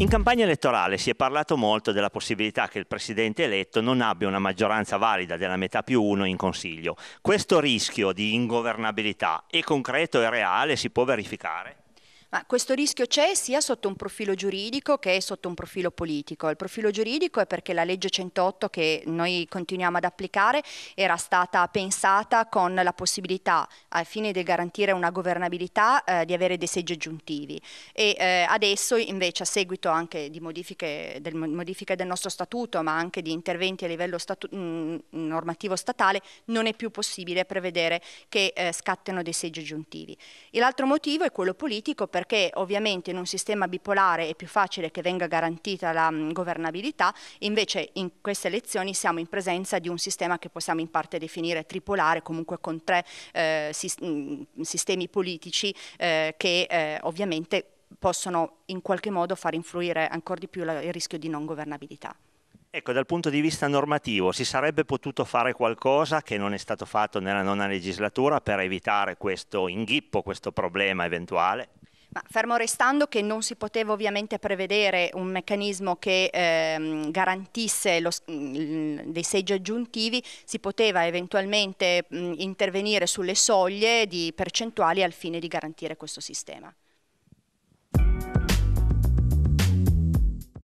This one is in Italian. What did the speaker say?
In campagna elettorale si è parlato molto della possibilità che il presidente eletto non abbia una maggioranza valida della metà più uno in consiglio. Questo rischio di ingovernabilità è concreto e reale, si può verificare? Ma questo rischio c'è sia sotto un profilo giuridico che sotto un profilo politico. Il profilo giuridico è perché la legge 108 che noi continuiamo ad applicare era stata pensata con la possibilità, al fine di garantire una governabilità, eh, di avere dei seggi aggiuntivi. E eh, adesso invece a seguito anche di modifiche del, modifiche del, nostro statuto, ma anche di interventi a livello statu mh, mm, normativo statale, non è più possibile prevedere che eh, scattino dei seggi aggiuntivi. E l'altro motivo è quello politico perché ovviamente in un sistema bipolare è più facile che venga garantita la mm, governabilità, invece in queste elezioni siamo in presenza di un sistema che possiamo in parte definire tripolare, comunque con tre eh, mm, sistemi politici eh, che eh, ovviamente possono in qualche modo far influire ancora di più il rischio di non governabilità. Ecco, dal punto di vista normativo si sarebbe potuto fare qualcosa che non è stato fatto nella nona legislatura per evitare questo inghippo, questo problema eventuale? Ma fermo restando che non si poteva ovviamente prevedere un meccanismo che ehm, garantisse lo, mh, dei seggi aggiuntivi, si poteva eventualmente mh, intervenire sulle soglie di percentuali al fine di garantire questo sistema.